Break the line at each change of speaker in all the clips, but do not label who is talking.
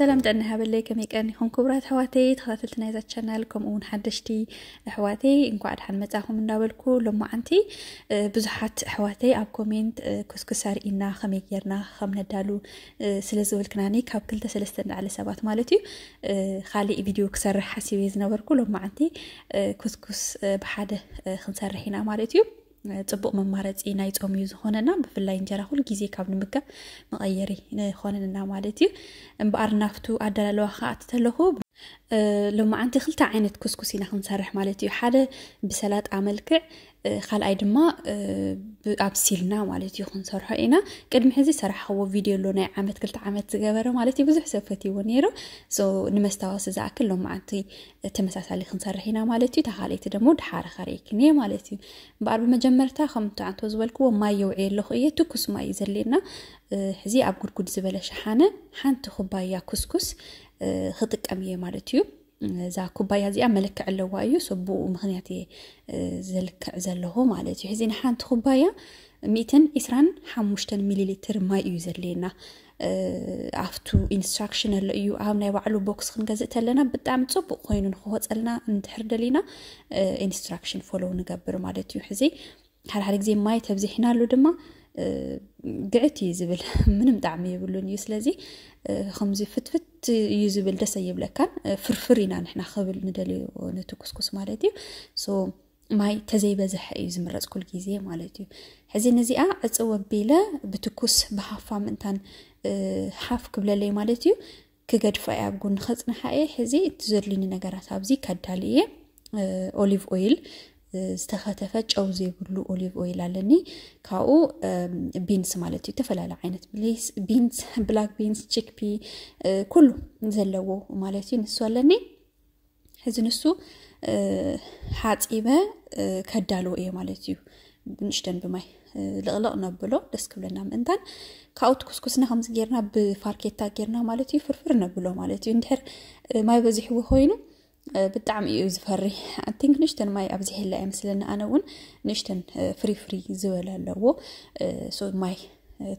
سلام دعنا هبلي كم يكاني هون كبرات حواتي تخلاتلت نايزا تشانل كم اون حدشتي حواتي انكو عاد حان متاهم من داولكو لما عانتي بزحات حواتي اب كومنت كسكسار انا خم يكيرنا خم ندالو سلزو الكناني كاب كل تسلستن على سبات مالتي خالي فيديو كسر حسي ويزنا وركو لما عانتي كسكس بحاده خنسار رحينا مالتيو ፅቡቅ መማረፂ ናይ ፆም እዩ ዝኾነና ብፍላይ እንጀራ ኩሉ ግዜ ካብ ንምጋብ መቀየሪ ይኮነንና ማለት እዩ እምበኣር ናፍቱ ኣዳላለዋ ከዓ እትተለኹ ሎማዓንቲ ክልተ ዓይነት ኩስኩስ ኢና ክንሰርሕ ማለት እዩ ሓደ ብሰላጣ መልክዕ ካልኣይ ድማ ኣብሲልና ማለት እዩ ክንሰርሖ ኢና ቅድሚ ሕዚ ሰራሕኸዎ ቪድዮ ኣሎ ናይ ዓመት ክልተ ዓመት ዝገበረ ማለት እዩ ብዙሕ ሰብ ፈትይዎ ነይሩ ንመስታወሲ ዝኣክል ሎም መዓንቲ ተመሳሳሊ ክንሰርሕ ኢና ማለት እዩ ተኻለይቲ ደግሞ ድሓረ ከርእክንየ ማለት እዩ እምበኣር ብመጀመርታ ከምቲ ዓንቶ ዝበልክዎ ማይ የውዕየ ኣለኹ እየ ትኩስ ማይ እዩ ዘለየና ሕዚ ኣብ ጉድጉድ ዝበለ ሸሓነ ሓንቲ ኩባያ ኩስኩስ ክጥቀም እየ ማለት እዩ እዛ ኩባያ እዚኣ መልክዕ ኣለዋ እዩ ሰብኡ ምክንያት እየ ዝልክዕ ዘለኹ ማለት እዩ ሕዚ ንሓንቲ ኩባያ ሚእትን ዒስራን ሓሙሽተን ሚሊሊትር ማይ እዩ ዘድልየና ኣብቱ ኢንስትራክሽን ኣሎ እዩ ኣብ ናይ ባዕሉ ቦክስ ክንገዝእ ተለና ብጣዕሚ ፅቡቅ ኮይኑ ንክወፀልና እንድሕር ደሊና ኢንስትራክሽን ፎሎው ንገብር ማለት እዩ ሕዚ ሓደሓደ ግዜ ማይ ተብዚሕናሉ ድማ ግዕት እዩ ዝብል ምንም ጣዕሚ የብሉን እዩ ስለዚ ከምዚ ፍትፍት እቲ እዩ ዝብል ደስ ኣይብለካን ፍርፍር ኢና ንሕና ክብል ንደልዩ ነቲ ኩስኩስ ማለት እዩ ማይ ተዘይበዝሐ እዩ ዝምረፅ ኩል ግዜ ማለት እዩ ሕዚ ነዚኣ ዕፅው ኣቢለ ብትኩስ ብሃፋ ምእንታን ሓፍ ክብለለይ ማለት እዩ ክገድፋ እየ ኣብ ጎኒ ከፅንሓ እየ ሕዚ እቲ ዘድልኒ ነገራት ኣብዚ ከዳሊ እየ ኦሊቭ ኦይል ዝተኸተፈ ጨው ዘይብሉ ኦሊቭ ኦይል ኣለኒ ካብኡ ቢንስ ማለት እዩ ዝተፈላለየ ዓይነት ቢንስ ብላክ ቢንስ ቺክፒ ኩሉ ዘለዎ ማለት እዩ ንሱ ኣለኒ ሕዚ ንሱ ሓፂበ ከዳልዎ እየ ማለት እዩ ንእሽተን ብማይ ልቕልቕ ነብሎ ደስ ክብለና ምእንታን ካብኡ ኩስኩስና ከምዚ ጌርና ብፋርኬታ ጌርና ማለት እዩ ፍርፍር ነብሎ ማለት እዩ እንድሕር ማይ በዚሕዎ ኮይኑ ብጣዕሚ እዩ ዝፈሪ ኣቲንክ ንሽተን ማይ ኣብዚ ሄላ የምስለኒ ኣነ እውን ንሽተን ፍሪፍሪ ዝበለ ኣለዎ ማይ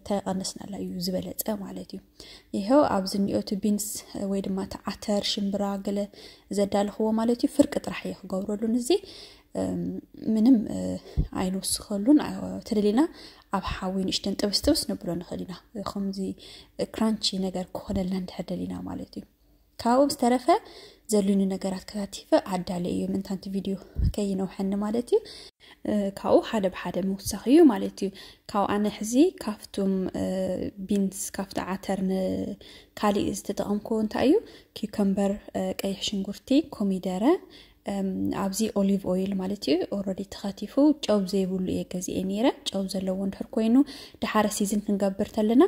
ተቐነስናላ እዩ ዝበለፀ ማለት እዩ ይኸው ኣብዚ እኒኦ ቢንስ ወይ ድማ እቲ ዓተር ሽምብራ ገለ ዘዳልኽዎ ማለት እዩ ፍርቂ ጥራሕ እየ ክገብረሉን እዚ ምንም ኣይንውስኸሉን ተደሊና ኣብ ሓዊ ንእሽተን ጥብስጥብስ ንብሎ ንኽእል ኢና ከምዚ ክራንቺ ነገር ክኾነልና እንድሕር ደሊና ማለት እዩ ካብኡ ዝተረፈ ዘሉኒ ነገራት ከታቲፈ ኣዳለ እዩ ምንታንቲ ቪድዮ ከይነውሐኒ ማለት እዩ ካብኡ ሓደ ብሓደ ምውሳኺ እዩ ማለት እዩ ካብ ኣነ ሕዚ ካፍቶም ቢንስ ካብቲ ዓተር ንካሊእ ዝተጠቐምክዎ እንታይ እዩ ኪከምበር ቀይሕ ሽንጉርቲ ኮሚደረ ኣብዚ ኦሊቭ ኦይል ማለት እዩ ኦረዲ ተኸቲፉ ጨው ዘይብሉ እየ ገዚአ ነረ ጨው ዘለዎ ንድሕር ኮይኑ ድሓረ ሲዝን ክንገብር ተለና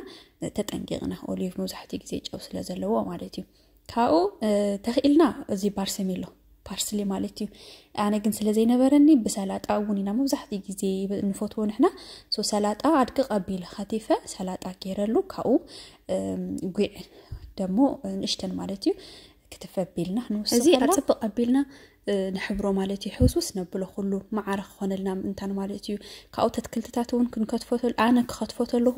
ተጠንቂቕና ኦሊቭ መብዛሕትኡ ግዜ ጨው ስለ ዘለዎ ማለት እዩ ካብኡ ተኽኢልና እዚ ባርሰም ኣሎ ፓርስሊ ማለት እዩ ኣነ ግን ስለዘይነበረኒ ብሰላጣ እውን ኢና መብዛሕትኡ ግዜ ንፈትዎ ንሕና ሶ ሰላጣ ኣድቂ ቀቢል ከቲፈ ሰላጣ ገይረሉ ካብኡ ጉዕ ደሞ ንእሽተን ማለት እዩ ክትፈ ኣቢልና ንውስእዚ ኣፅብቅ ኣቢልና ንሕብሮ ማለት እዩ ሕውስውስ ነብሎ ኩሉ መዓረ ክኾነልና ምእንታን ማለት እዩ ካብኡ ተትክልትታት እውን ክንከትፎ ኣነ ክኸትፎ ተለኹ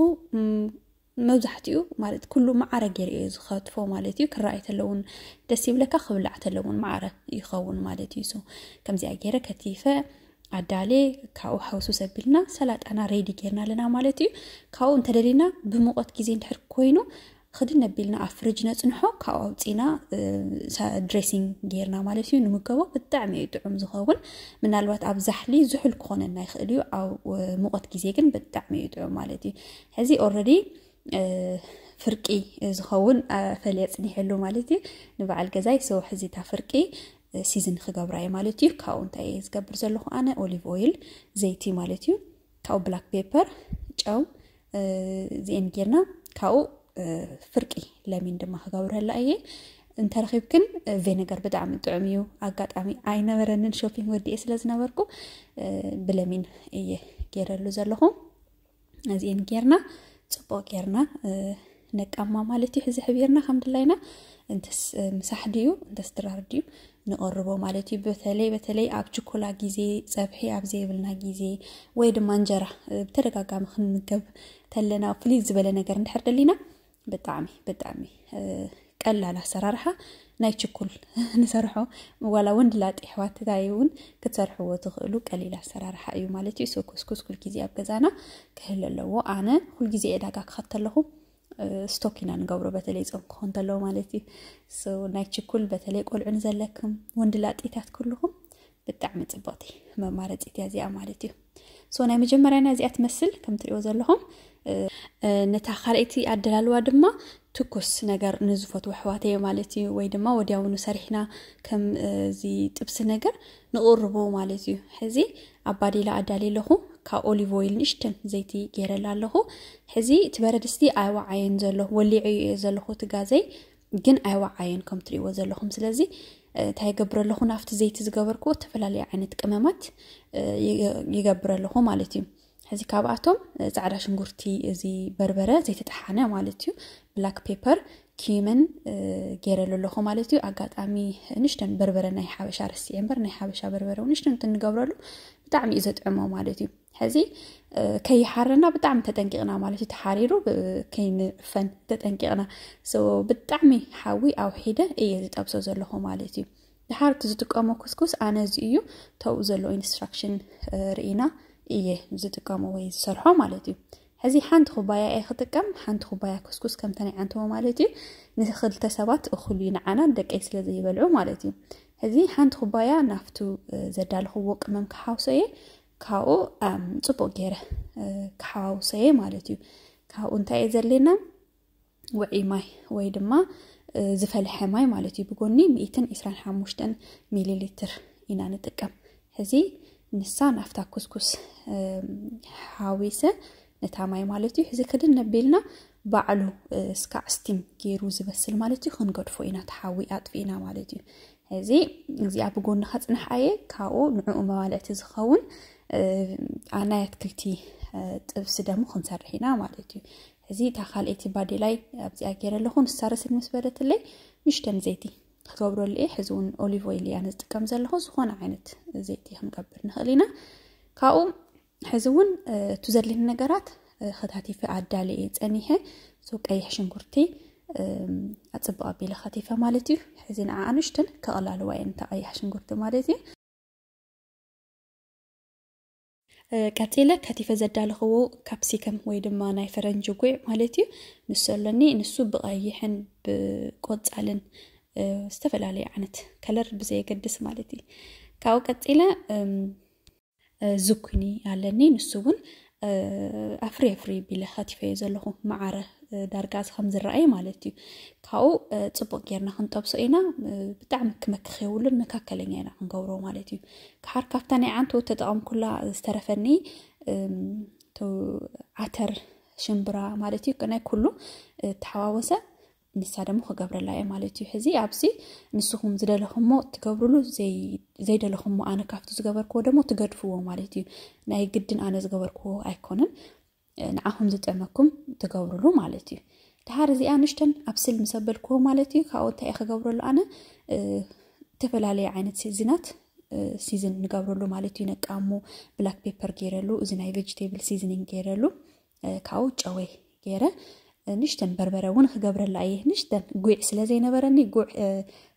መብዛሕትኡ ማለት ኩሉ መዓረ ገይርኦ ዝኸትፎ ማለት እዩ ክረኣይ ተለውን ደስ ይብለካ ክብላዕ ተለውን መዓረ ይኸውን ማለት እዩ ሶ ከምዚኣ ገይረ ከቲፈ ኣዳሌ ካብኡ ሓውሱ ሰቢልና ሰላጣና ሬዲ ጌርና ኣለና ማለት እዩ ካብኡ እንተደሊና ብሙቐት ግዜ እንድሕር ኮይኑ ክድን ነቢልና ኣብ ፍርጅ ነፅንሖ ካብኡ ኣውፂና ድሬሲንግ ጌርና ማለት እዩ ንምገቦ ብጣዕሚ እዩ ጥዑም ዝኸውን ምናልባት ኣብ ዛሕሊ ዝሑል ክኾነና ይኽእል እዩ ኣብ ሙቐት ግዜ ግን ብጣዕሚ እዩ ጥዑም ማለት እዩ ሕዚ ኦረዲ ፍርቂ ዝኸውን ፈለየፅኒሐሉ ማለት እዩ ንበዓል ገዛይ ሰው ሕዚታ ፍርቂ ሲዝን ክገብራ እየ ማለት እዩ ካብኡ እንታይ እየ ዝገብር ዘለኹ ኣነ ኦሊቭ ኦይል ዘይቲ ማለት እዩ ካብኡ ብላክ ፔፐር ጨው እዚአን ጌርና ካብኡ ፍርቂ ለሚን ድማ ክገብርላ እየ ግን ቬነገር ብጣዕሚ ጥዑም እዩ ኣጋጣሚ ኣይነበረንን ሾፒንግ ወዲኤ ስለ ዝነበርኩ ብለሚን እየ ገይረሉ ዘለኹ እዚአን ጌርና ፅቡቅ ጌርና ነቃማ ማለት እዩ ሕዚ ሕቢርና ከምድላይና እንተስ ምሳሕ ድዩ እንተስ ድራር ድዩ ንቐርቦ ማለት እዩ በተለይ በተለይ ኣብ ችኮላ ግዜ ፀብሒ ኣብ ዘይብልና ግዜ ወይ ድማ እንጀራ ብተደጋጋሚ ክንምገብ ተለና ፍልይ ዝበለ ነገር እንድሕር ደሊና ብጣዕሚ ብጣዕሚ ቀላል ኣሰራርሓ ናይ ችኩል ንሰርሖ ዋላ እውን ድላጢ ኣሕዋትታይ እውን ክትሰርሕዎ ትኽእሉ ቀሊል ኣሰራርሓ እዩ ማለት እዩ ሶኮስኩስ ኩልግዜ ኣብ ገዛና ክህል ኣለዎ ኣነ ኩልግዜ ዕዳጋ ክኸት ኣለኹ ስቶክ ኢና ንገብሮ በተለይ ፆም ክኾን ከለዎ ማለት እዩ ናይ ችኩል በተለይ ቆልዑ ንዘለክም ወንዲ ላጢታት ክልኹም ብጣዕሚ ፅብቕቲ መማረፂት እያ እዚኣ ማለት እዩ ሶ ናይ መጀመርያና እዚኣ ትመስል ከም ትሪእዮ ዘለኹም ነታ ካልእቲ ኣደላልዋ ድማ ትኩስ ነገር ንዝፈትዎ ኣሕዋተየ ማለት እዩ ወይ ድማ ወዲያውኑ ሰሪሕና ከምዚ ጥብሲ ነገር ንቕርቦ ማለት እዩ ሕዚ ኣብ ባዴላ ኣዳልየ ኣለኹ ካብ ኦሊቭ ኦይል ንእሽተን ዘይቲ ገይረላ ኣለኹ ሕዚ እቲ በረድስቲ ኣይዋዓየን ዘሎ ወሊዑ እየ ዘለኹ እቲ ጋዘይ ግን ኣይዋዓየን ከም ትሪእዎ ዘለኹም ስለዚ እንታይ ይገብር ኣለኹ ናብቲ ዘይቲ ዝገበርክዎ ዝተፈላለዩ ዓይነት ቅመማት ይገብር ኣለኹ ማለት እዩ ሕዚ ካብኣቶም ፃዕዳ ሽንጉርቲ እዚ በርበረ ዘይተጠሓነ ማለት እዩ ብላክ ፔፐር ኪመን ገይረሉ ኣለኹ ማለት እዩ ኣጋጣሚ ንሽተን በርበረ ናይ ሓበሻ ርስዒ እምበር ናይ ሓበሻ በርበረ ንሽተን እንትንገብረሉ ብጣዕሚ እዩ ዘጥዕሞ ማለት እዩ ሕዚ ከይሓረና ብጣዕሚ ተጠንቂቕና ማለት እዩ ተሓሪሩ ከይንዕፈን ተጠንቂቕና ብጣዕሚ ሓዊ ኣውሒደ እየ ዝጠብሶ ዘለኹ ማለት እዩ ድሓርቲ ዝጥቀሞ ኩስኩስ ኣነ እዚ እዩ ተብኡ ዘሎ ኢንስትራክሽን ርኢና إيه زيت كام وين صرها مالتي هذي حنت خبايا أخذ كم حنت خبايا كسكس كم تاني عنده مالتي نأخذ تسوات أخلينا عنا دك إيش لذي بلعو مالتي هذي حنت خبايا نفتو آه، زدال خوك مم كحوسية كاو أم تبو غير آه، كحوسية مالتي كاو أنت إذا إيه لنا وعي ماي ويد ما آه، زفل حماي مالتي بقولني مئتين إسران حموشتن مليلتر إنا نتكم هذي ንሳ ናፍታ ኩስኩስ ሓዊሰ ነታ ማይ ማለት እዩ ሕዚ ክድን ነቢልና ባዕሉ እስካዕ ስቲም ገይሩ ዝበስል ማለት እዩ ክንገድፎ ኢና ተሓዊ ኣጥፊእና ማለት እዩ ሕዚ እዚኣ ብጎኒ ከፅንሕ ኣየ ካብኡ ንዕኡ መባልዕቲ ዝኸውን ኣናይ ኣትክልቲ ጥብሲ ደሞ ክንሰርሕ ኢና ማለት እዩ ሕዚ እታ ካልአይቲ ባዴላይ ኣብዚኣ ገይረ ኣለኹ ንሳርስን ምስ በለትለይ ንሽተን ዘይቲ ክገብረሉ እየ ሕዚ እውን ኦሊቭ ኦይል እያ ንዝጥቀም ዘለኹ ዝኾነ ዓይነት ዘይቲ ክንገብር ንኽእል ኢና ካብኡ ሕዚ እውን እቱ ዘድልኒ ነገራት ከታቲፈ ኣዳሊ እየ ፀኒሐ ሶ ቀይሕ ሽንኩርቲ ኣፅብቕ ኣቢለ ከቲፈ ማለት እዩ ሕዚ ንዓ ኣንሽትን ከቕላልዋ እየን እታ ቀይሕ ሽንኩርቲ ማለት እዩ ቀፂለ ከቲፈ ዘዳልኽዎ ካፕሲከም ወይ ድማ ናይ ፈረንጂ ጉዕ ማለት እዩ ንሱ ኣለኒ ንሱ ብቀይሕን ብቆፃልን ዝተፈላለየ ዓይነት ከለር ብዘየገድስ ማለት እዩ ካብኡ ቀፂለ ዝኩኒ ኣለኒ ንሱ እውን ኣፍሪ ኣፍሪ ቢለ ከቲፈዮ ዘለኹ መዓረ ዳርጋ ከም ዝረኣየ ማለት እዩ ካብኡ ፅቡቅ ጌርና ክንጠብሶ ኢና ብጣዕሚ ክመክኽ የብሉን መካከለኛ ኢና ክንገብሮ ማለት እዩ ካሓር ካብታ ናይ ዓንቱ ተጠቐምኩላ ዝተረፈኒ ዓተር ሽምብራ ማለት እዩ ናይ ኩሉ ተሓዋወሰ ንሳ ደሞ ክገብረላ እየ ማለት እዩ ሕዚ ኣብዚ ንስኹም ዝደለኹምሞ ትገብርሉ ዘይደለኹምሞ ኣነ ካብቲ ዝገበርክዎ ደሞ ትገድፍዎ ማለት እዩ ናይ ግድን ኣነ ዝገበርክዎ ኣይኮነን ንዓኹም ዝጠመኩም ትገብርሉ ማለት እዩ ድሓር እዚኣ ንሽተን ኣብ ስል ምሰበልክዎ ማለት እዩ ካብኡ እንታይ እየ ክገብረሉ ኣነ ዝተፈላለየ ዓይነት ሲዝናት ሲዝን ንገብረሉ ማለት እዩ ነቃሙ ብላክ ፔፐር ገይረሉ እዚ ናይ ቨጅቴብል ሲዝኒን ገይረሉ ካብኡ ጨወይ ገይረ ንሽተን በርበረ እውን ክገብረላ እየ ንሽተን ጉዕ ስለ ዘይነበረኒ ጉዕ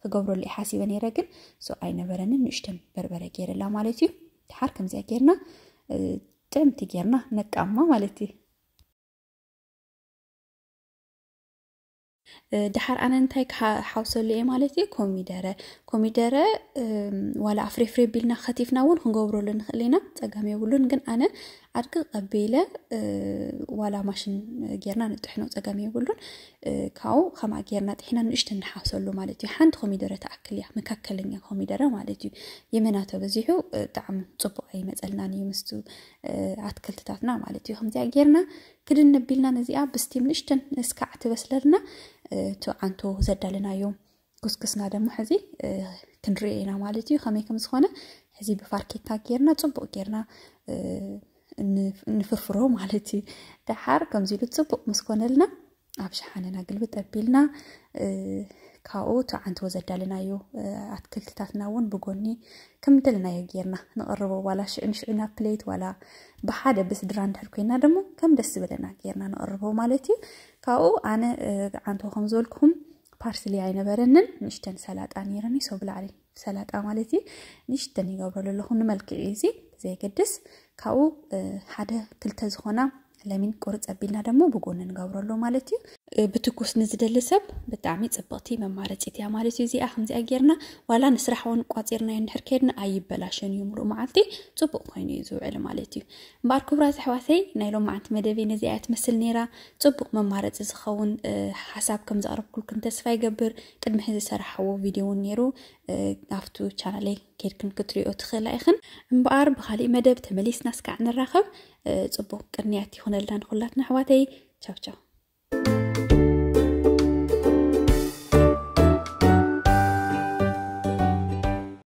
ክገብረሉ እየ ሓሲበ ነይረ ግን ሶ ኣይነበረኒ ንእሽተን በርበረ ገይረላ ማለት እዩ ድሓር ከምዚኣ ጌርና ጥዕምቲ ጌርና ነቃማ ማለት እዩ ድሓር ኣነ እንታይ ክሓውሰሉ እየ ማለት እዩ ኮሚደረ ኮሚደረ ዋላ ኣፍሬፍሬ ኣቢልና ከቲፍና እውን ክንገብረሉ ንኽእል ኢና ፀጋሚ የብሉን ግን ኣነ ኣድቂ ቀቢለ ዋላ ማሽን ጌርና ንጥሕኖ ፀጋሚ የብሉን ካብኡ ከምኣ ጌርና ጥሒና ንእሽተ ንሓውሰሉ ማለት እዩ ሓንቲ ኮሚደረ ተኣክል እያ መካከለኛ ኮሚደረ ማለት እዩ የመናቶ በዚሑ ብጣዕሚ ፅቡቅ ኣይመፀልናን እዩ ምስ ኣትክልትታትና ማለት እዩ ከምዚኣ ጌርና ክድን ነቢልና ነዚኣ ብስቲም ንእሽተን እስካዕ ትበስለልና እቲ ዓንቶ ዘዳልናዮ ኩስኩስና ደግሞ ሕዚ ክንሪኦ ኢና ማለት እዩ ከመይ ከም ዝኾነ ሕዚ ብፋርኬታ ጌርና ፅቡቅ ጌርና ንፍርፍሮ ማለት እዩ ድሓር ከምዚ ኢሉ ፅቡቅ ምስኮነልና ኣብ ሸሓነና ግልቢ ጠቢልና ካብኡ ቲ ዓንቲ ወዘዳልናዮ ኣትክልትታትና እውን ብጎኒ ከም ደለናዮ ጌርና ንቅርቦ ዋላ ሽዕንሽዕና ፕሌት ዋላ ብሓደ ብስድራ ንድሕር ኮይና ደሞ ከም ደስ ዝበለና ጌርና ንቅርቦ ማለት እዩ ካብኡ ኣነ ዓንቶ ከም ዝበልኩም ፓርስሊ ኣይነበረንን ንእሽተን ሰላጣ ነይረኒ ሰብ ላዕሊ ሰላጣ ማለት እዩ ንእሽተን ይገብረሉ ኣለኹ ንመልክዕ እዩ እዚ ዘይገድስ ካብኡ ሓደ ክልተ ዝኾና ለሚን ቁርጥ ጸቢና ደሞ ብጎንን ገብረሎ ማለት እዩ ብትኩስ ንዝደሊ ሰብ ብጣዕሚ ፅብቕቲ መማረፂት እያ ማለት እዩ እዚኣ ከምዚኣ ጌርና ዋላ ንስራሕ እውን ቋፂርና ቋፂርናዮ እንድሕር ከድና ኣይበላሸን እዩ ምሉእ መዓልቲ ፅቡቅ ኮይኑ እዩ ዝውዕል ማለት እዩ እምበኣር ክቡራት ኣሕዋተይ ናይ ሎም መዓንቲ መደበ ነዚኣ ትመስል ነራ ፅቡቅ መማረፂ ዝኸውን ሓሳብ ከም ዘቕርብኩልክን ተስፋ ይገብር ቅድሚ ሕዚ ሰራሕዎ ቪድዮ እውን ነይሩ ኣብቲ ቻናለይ ከድክን ክትሪኦ ትኽእላ ኢኽን እምበኣር ብካሊእ መደብ ተመሊስና ስካዕ ንራኸብ ፅቡቅ ቅድንያት ይኹነ ይግበረላን ኩላትና ኣሕዋተይ ቻው ቻው